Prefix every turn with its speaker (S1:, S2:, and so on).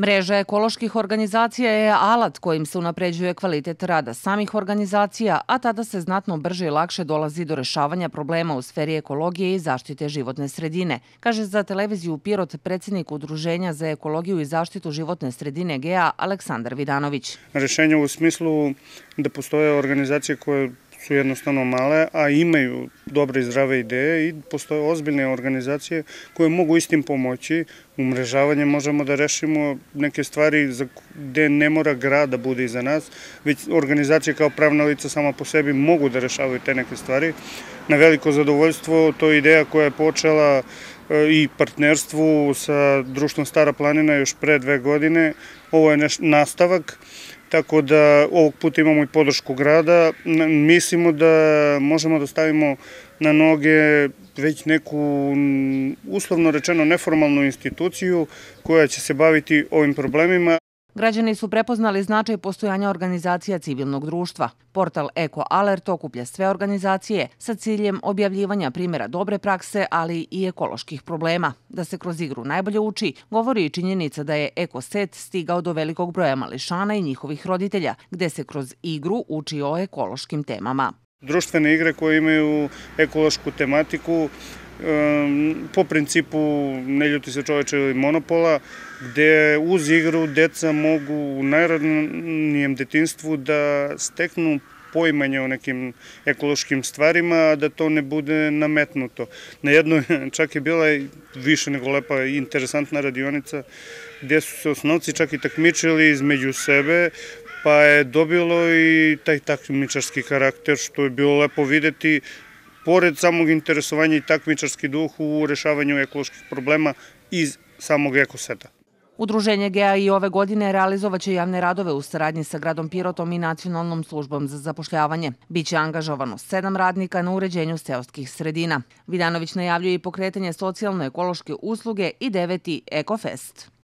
S1: Mreža ekoloških organizacija je alat kojim se unapređuje kvalitet rada samih organizacija, a tada se znatno brže i lakše dolazi do rešavanja problema u sferi ekologije i zaštite životne sredine, kaže za televiziju Pirot predsednik Udruženja za ekologiju i zaštitu životne sredine GEA Aleksandar Vidanović.
S2: Rešenje u smislu da postoje organizacije koje su jednostavno male, a imaju dobre i zdrave ideje i postoje ozbiljne organizacije koje mogu istim pomoći. Umrežavanje možemo da rešimo neke stvari za, gde ne mora grad da bude iza nas, već organizacije kao pravna lica sama po sebi mogu da rešavaju te neke stvari. Na veliko zadovoljstvo to je ideja koja je počela E, i partnerstvu sa društvom Stara planina još pre dve godine. Ovo je nastavak, tako da ovog puta imamo i podršku grada. Mislimo da možemo da stavimo na noge već neku, uslovno rečeno, neformalnu instituciju koja će se baviti ovim problemima.
S1: Građani su prepoznali značaj postojanja organizacija civilnog društva. Portal Eko Alert okuplja sve organizacije sa ciljem objavljivanja primjera dobre prakse, ali i ekoloških problema. Da se kroz igru najbolje uči, govori i činjenica da je Eko Set stigao do velikog broja mališana i njihovih roditelja, gde se kroz igru uči o ekološkim temama.
S2: Društvene igre koje imaju ekološku tematiku po principu ne ljuti se čoveče ili monopola, gde uz igru deca mogu u najradnijem detinstvu da steknu poimanje o nekim ekološkim stvarima, a da to ne bude nametnuto. Na jednoj čak je bila više nego lepa i interesantna radionica gde su se osnovci čak i takmičili između sebe, pa je dobilo i taj takmičarski karakter što je bilo lepo videti pored samog interesovanja i takmičarski duh u rešavanju ekoloških problema iz samog ekoseta. Udruženje
S1: GEA i ove godine realizovaće javne radove u saradnji sa gradom Pirotom i Nacionalnom službom za zapošljavanje. Biće angažovano sedam radnika na uređenju seoskih sredina. Vidanović najavljuje i pokretanje socijalno-ekološke usluge i deveti EcoFest.